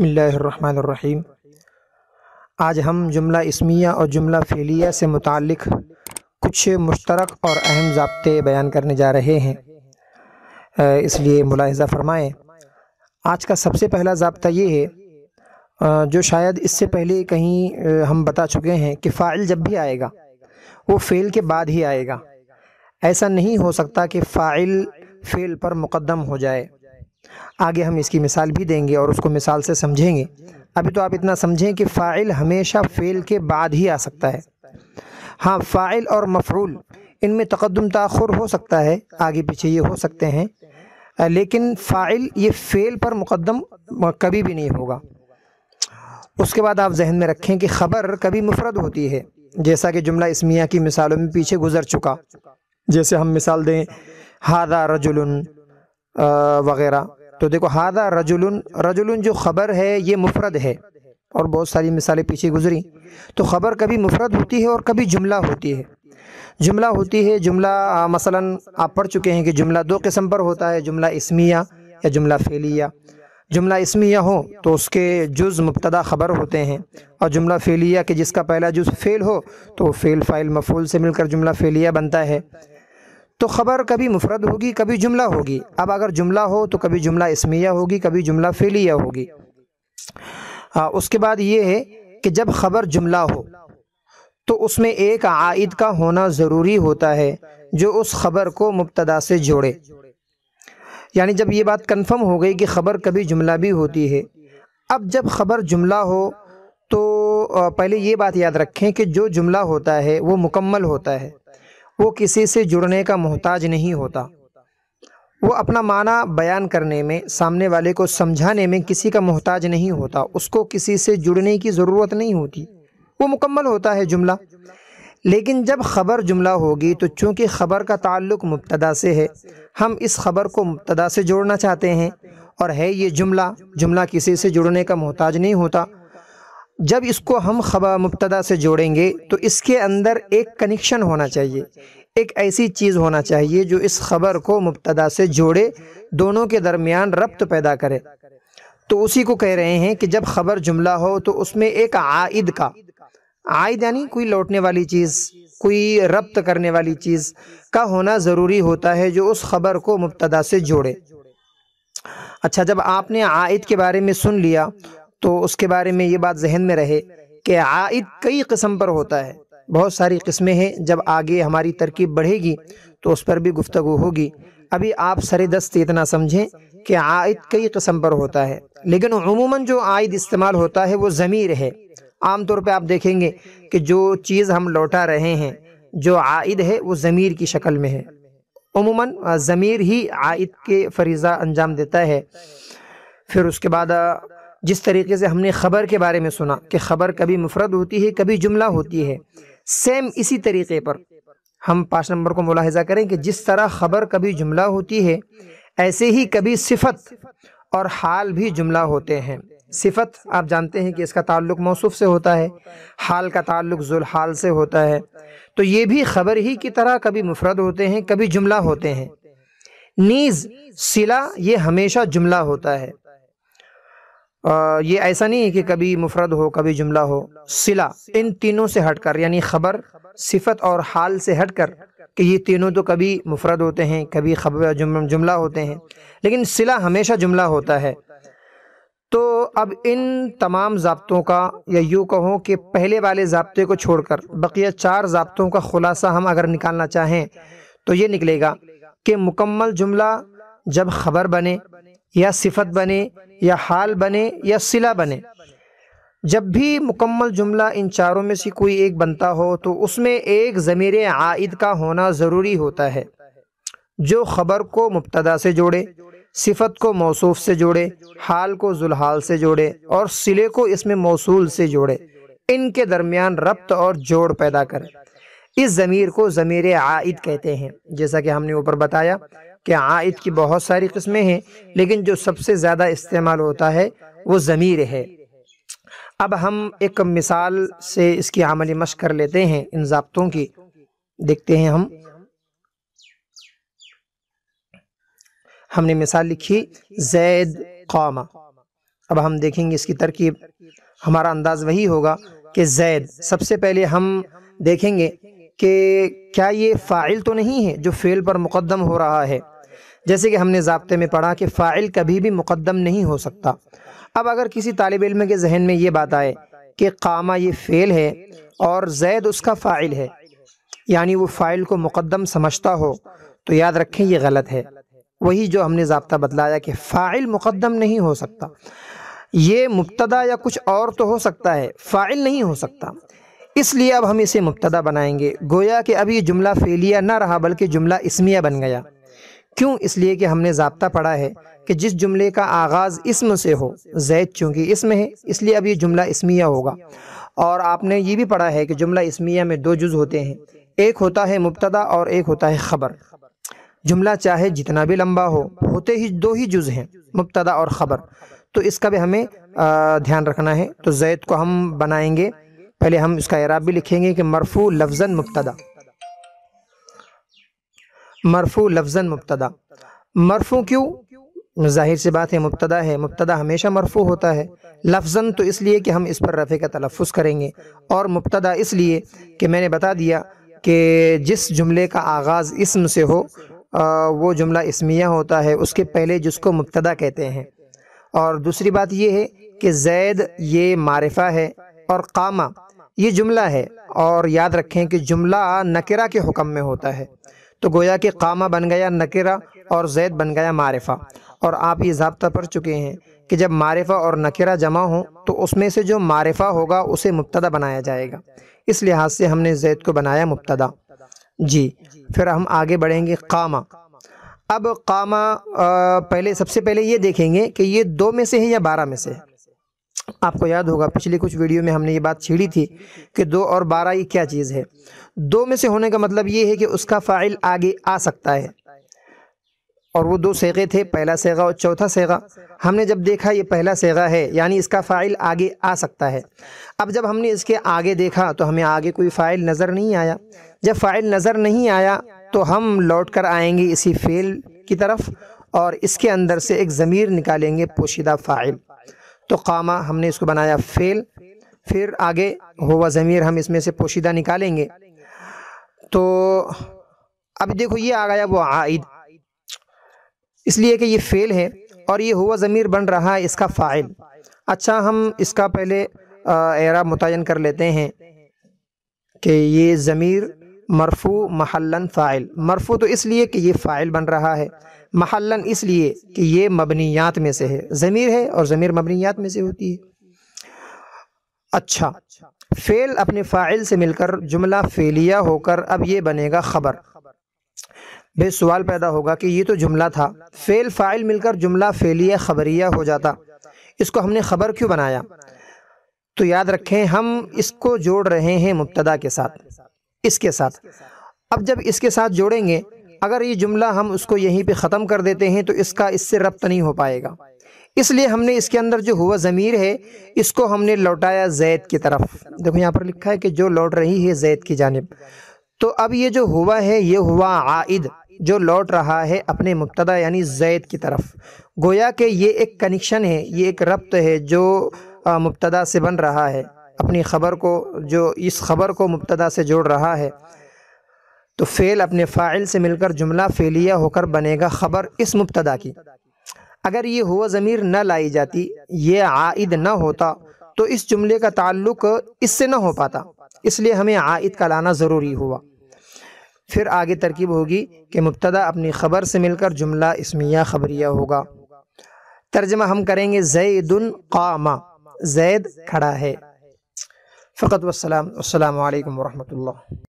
بسم اللہ الرحمن الرحیم آج ہم جملہ اسمیہ اور جملہ فیلیہ سے متعلق کچھ مشترک اور اہم ضابطے بیان کرنے جا رہے ہیں اس لیے ملاحظہ فرمائیں آج کا سب سے پہلا ضابطہ یہ ہے جو شاید اس سے پہلے کہیں ہم بتا چکے ہیں کہ فائل جب بھی آئے گا وہ فیل کے بعد ہی آئے گا ایسا نہیں ہو سکتا کہ فعل فیل پر مقدم ہو جائے آگے ہم اس کی مثال بھی دیں گے اور اس کو مثال سے سمجھیں گے ابھی تو آپ اتنا سمجھیں کہ فائل ہمیشہ فیل کے بعد ہی آ سکتا ہے ہاں فائل اور مفعول ان میں تقدم تاخر ہو سکتا ہے آگے پیچھے یہ ہو سکتے ہیں لیکن فائل یہ فعل پر مقدم کبھی بھی نہیں ہوگا اس کے بعد آپ ذہن میں رکھیں کہ خبر کبھی مفرد ہوتی ہے جیسا کہ جملہ اسمیہ کی مثالوں میں پیچھے گزر چکا جیسے ہم مثال دیں ہادہ رجلن وغیرہ تو دیکھو ہادہ رجلن رجلن جو خبر ہے یہ مفرد ہے اور بہت ساری مثالیں پیچھے گزری تو خبر کبھی مفرد ہوتی ہے اور کبھی جملہ ہوتی ہے جملہ ہوتی ہے جملہ مثلا آپ پڑھ چکے ہیں کہ جملہ دو قسم پر ہوتا ہے جملہ اسمیہ یا جملہ فعلیہ جملہ اسمیہ ہو تو اس کے جز مبتدہ خبر ہوتے ہیں اور جملہ فعلیہ کہ جس کا پہلا جز فیل ہو تو فیل فائل مفعول سے مل کر جملہ فعلیہ بنتا ہے تو خبر کبھی مفرد ہوگی کبھی جملہ ہوگی اب اگر جملہ ہو تو کبھی جملہ اسمیہ ہوگی کبھی جملہ فعلیہ ہوگی اس کے بعد یہ ہے کہ جب خبر جملہ ہو تو اس میں ایک عائد کا ہونا ضروری ہوتا ہے جو اس خبر کو مبتدا سے جوڑے یعنی جب یہ بات کنفرم ہو گئی کہ خبر کبھی جملہ بھی ہوتی ہے اب جب خبر جملہ ہو تو پہلے یہ بات یاد رکھیں کہ جو جملہ ہوتا ہے وہ مکمل ہوتا ہے وہ کسی سے جڑنے کا محتاج نہیں ہوتا وہ اپنا معنی بیان کرنے میں سامنے والے کو سمجھانے میں کسی کا محتاج نہیں ہوتا اس کو کسی سے جڑنے کی ضرورت نہیں ہوتی وہ مکمل ہوتا ہے جملہ لیکن جب خبر جملہ ہوگی تو چونکہ خبر کا تعلق مبتدا سے ہے ہم اس خبر کو مبتدا سے جڑنا چاہتے ہیں اور ہے یہ جملہ جملہ کسی سے جڑنے کا محتاج نہیں ہوتا جب اس کو ہم خبہ مبتدا سے جوڑیں گے تو اس کے اندر ایک کنیکشن ہونا چاہیے ایک ایسی چیز ہونا چاہیے جو اس خبر کو مبتدا سے جوڑے دونوں کے درمیان ربط پیدا کرے تو اسی کو کہہ رہے ہیں کہ جب خبر جملہ ہو تو اس میں ایک عائد کا عائد یعنی کوئی لوٹنے والی چیز کوئی ربط کرنے والی چیز کا ہونا ضروری ہوتا ہے جو اس خبر کو مبتدا سے جوڑے اچھا جب آپ نے عائد کے بارے میں سن لیا تو اس کے بارے میں یہ بات ذہن میں رہے کہ عائد کئی قسم پر ہوتا ہے بہت ساری قسمیں ہیں جب آگے ہماری ترکیب بڑھے گی تو اس پر بھی گفتگو ہوگی ابھی آپ سر دست اتنا سمجھیں کہ عائد کئی قسم پر ہوتا ہے لیکن عموماً جو عائد استعمال ہوتا ہے وہ ضمیر ہے عام طور پہ آپ دیکھیں گے کہ جو چیز ہم لوٹا رہے ہیں جو عائد ہے وہ ضمیر کی شکل میں ہے عموماً ضمیر ہی عائد کے فریضہ انجام دیتا ہے پھر اس کے بعد جس طریقے سے ہم نے خبر کے بارے میں سنا کہ خبر کبھی مفرد ہوتی ہے کبھی جملہ ہوتی ہے سیم اسی طریقے پر ہم پانچ نمبر کو ملاحظہ کریں کہ جس طرح خبر کبھی جملہ ہوتی ہے ایسے ہی کبھی صفت اور حال بھی جملہ ہوتے ہیں صفت آپ جانتے ہیں کہ اس کا تعلق موصف سے ہوتا ہے حال کا تعلق ذلحال سے ہوتا ہے تو یہ بھی خبر ہی کی طرح کبھی مفرد ہوتے ہیں کبھی جملہ ہوتے ہیں نیز سلا یہ ہمیشہ جملہ ہوتا ہے یہ ایسا نہیں ہے کہ کبھی مفرد ہو کبھی جملہ ہو صلہ ان تینوں سے ہٹ کر یعنی خبر صفت اور حال سے ہٹ کر کہ یہ تینوں تو کبھی مفرد ہوتے ہیں کبھی خبر جملہ ہوتے ہیں لیکن صلہ ہمیشہ جملہ ہوتا ہے تو اب ان تمام ضابطوں کا یا یوں کہوں کہ پہلے والے ضابطے کو چھوڑ کر بقیہ چار ضابطوں کا خلاصہ ہم اگر نکالنا چاہیں تو یہ نکلے گا کہ مکمل جملہ جب خبر بنے یا صفت بنے یا حال بنے یا صلہ بنے جب بھی مکمل جملہ ان چاروں میں سے کوئی ایک بنتا ہو تو اس میں ایک ضمیر عائد کا ہونا ضروری ہوتا ہے جو خبر کو مبتدا سے جوڑے صفت کو موصوف سے جوڑے حال کو ذلحال سے جوڑے اور سلے کو اس میں موصول سے جوڑے ان کے درمیان ربط اور جوڑ پیدا کرے اس ضمیر کو ضمیر عائد کہتے ہیں جیسا کہ ہم نے اوپر بتایا کہ عائد کی بہت ساری قسمیں ہیں لیکن جو سب سے زیادہ استعمال ہوتا ہے وہ ضمیر ہے اب ہم ایک مثال سے اس کی عملی مشق کر لیتے ہیں ان ضابطوں کی دیکھتے ہیں ہم ہم نے مثال لکھی زید قامہ اب ہم دیکھیں گے اس کی ترکیب ہمارا انداز وہی ہوگا کہ زید سب سے پہلے ہم دیکھیں گے کہ کیا یہ فاعل تو نہیں ہے جو فعل پر مقدم ہو رہا ہے جیسے کہ ہم نے ضابطے میں پڑھا کہ فاعل کبھی بھی مقدم نہیں ہو سکتا اب اگر کسی طالب علم کے ذہن میں یہ بات آئے کہ قامہ یہ فعل ہے اور زید اس کا فاعل ہے یعنی وہ فاعل کو مقدم سمجھتا ہو تو یاد رکھیں یہ غلط ہے وہی جو ہم نے ضابطہ بتلایا کہ فاعل مقدم نہیں ہو سکتا یہ مبتدا یا کچھ اور تو ہو سکتا ہے فاعل نہیں ہو سکتا اس لیے اب ہم اسے مبتدہ بنائیں گے گویا کہ اب یہ جملہ فعلیہ نہ رہا بلکہ جملہ اسمیہ بن گیا کیوں اس لیے کہ ہم نے ضابطہ پڑھا ہے کہ جس جملے کا آغاز اسم سے ہو زید چونکہ اسم ہے اس لیے اب یہ جملہ اسمیہ ہوگا اور آپ نے یہ بھی پڑھا ہے کہ جملہ اسمیہ میں دو جز ہوتے ہیں ایک ہوتا ہے مبتدا اور ایک ہوتا ہے خبر جملہ چاہے جتنا بھی لمبا ہو ہوتے ہی دو ہی جز ہیں مبتدا اور خبر تو اس کا بھی ہمیں دھیان رکھنا ہے تو زید کو ہم بنائیں گے پہلے ہم اس کا عراب بھی لکھیں گے کہ مرفو لفظ مبتدا مرفو لفظ مبتدا مرفو کیوں ظاہر سی بات ہے مبتدا ہے مبتدا ہمیشہ مرفو ہوتا ہے لفظاً تو اس لیے کہ ہم اس پر رفع کا تلفظ کریں گے اور مبتدا اس لیے کہ میں نے بتا دیا کہ جس جملے کا آغاز اسم سے ہو وہ جملہ اسمیہ ہوتا ہے اس کے پہلے جس کو مبتدا کہتے ہیں اور دوسری بات یہ ہے کہ زید یہ معرفہ ہے اور قامہ یہ جملہ ہے اور یاد رکھیں کہ جملہ نکرہ کے حکم میں ہوتا ہے تو گویا کہ قامہ بن گیا نکرہ اور زید بن گیا معرفہ اور آپ یہ ضابطہ پڑھ چکے ہیں کہ جب معرفہ اور نکرہ جمع ہوں تو اس میں سے جو معرفہ ہوگا اسے مبتدا بنایا جائے گا اس لحاظ سے ہم نے زید کو بنایا مبتدا جی پھر ہم آگے بڑھیں گے قامہ اب قامہ پہلے سب سے پہلے یہ دیکھیں گے کہ یہ دو میں سے ہے یا بارہ میں سے ہے آپ کو یاد ہوگا پچھلی کچھ ویڈیو میں ہم نے یہ بات چھیڑی تھی کہ دو اور بارہ یہ کیا چیز ہے دو میں سے ہونے کا مطلب یہ ہے کہ اس کا فائل آگے آ سکتا ہے اور وہ دو سیغے تھے پہلا سیغا اور چوتھا سیغا ہم نے جب دیکھا یہ پہلا سیغا ہے یعنی اس کا فائل آگے آ سکتا ہے اب جب ہم نے اس کے آگے دیکھا تو ہمیں آگے کوئی فائل نظر نہیں آیا جب فائل نظر نہیں آیا تو ہم لوٹ کر آئیں گے اسی فیل کی طرف اور اس کے اندر سے ایک ضمیر نکالیں گے پوشیدہ فائل تو قامہ ہم نے اس کو بنایا فیل پھر آگے ہوا ضمیر ہم اس میں سے پوشیدہ نکالیں گے تو اب دیکھو یہ آ گیا وہ عائد اس لیے کہ یہ فیل ہے اور یہ ہوا ضمیر بن رہا ہے اس کا فائل اچھا ہم اس کا پہلے اعراب متعین کر لیتے ہیں کہ یہ ضمیر مرفو محلن فائل مرفو تو اس لیے کہ یہ فائل بن رہا ہے محلن اس لیے کہ یہ مبنیات میں سے ہے ضمیر ہے اور ضمیر مبنیات میں سے ہوتی ہے اچھا فیل اپنے فاعل سے مل کر جملہ فعلیہ ہو کر اب یہ بنے گا خبر بے سوال پیدا ہوگا کہ یہ تو جملہ تھا فیل فاعل مل کر جملہ فعلیہ خبریہ ہو جاتا اس کو ہم نے خبر کیوں بنایا تو یاد رکھیں ہم اس کو جوڑ رہے ہیں مبتدا کے ساتھ اس کے ساتھ اب جب اس کے ساتھ جوڑیں گے اگر یہ جملہ ہم اس کو یہیں پہ ختم کر دیتے ہیں تو اس کا اس سے ربط نہیں ہو پائے گا اس لیے ہم نے اس کے اندر جو ہوا ضمیر ہے اس کو ہم نے لوٹایا زید کی طرف دیکھو یہاں پر لکھا ہے کہ جو لوٹ رہی ہے زید کی جانب تو اب یہ جو ہوا ہے یہ ہوا عائد جو لوٹ رہا ہے اپنے مبتدا یعنی زید کی طرف گویا کہ یہ ایک کنکشن ہے یہ ایک ربط ہے جو مبتدا سے بن رہا ہے اپنی خبر کو جو اس خبر کو مبتدا سے جوڑ رہا ہے تو فیل اپنے فاعل سے مل کر جملہ فعلیہ ہو کر بنے گا خبر اس مبتدا کی اگر یہ ہوا ضمیر نہ لائی جاتی یہ عائد نہ ہوتا تو اس جملے کا تعلق اس سے نہ ہو پاتا اس لیے ہمیں عائد کا لانا ضروری ہوا پھر آگے ترکیب ہوگی کہ مبتدا اپنی خبر سے مل کر جملہ اسمیہ خبریہ ہوگا ترجمہ ہم کریں گے زید قام زید کھڑا ہے فقط والسلام السلام علیکم ورحمۃ اللہ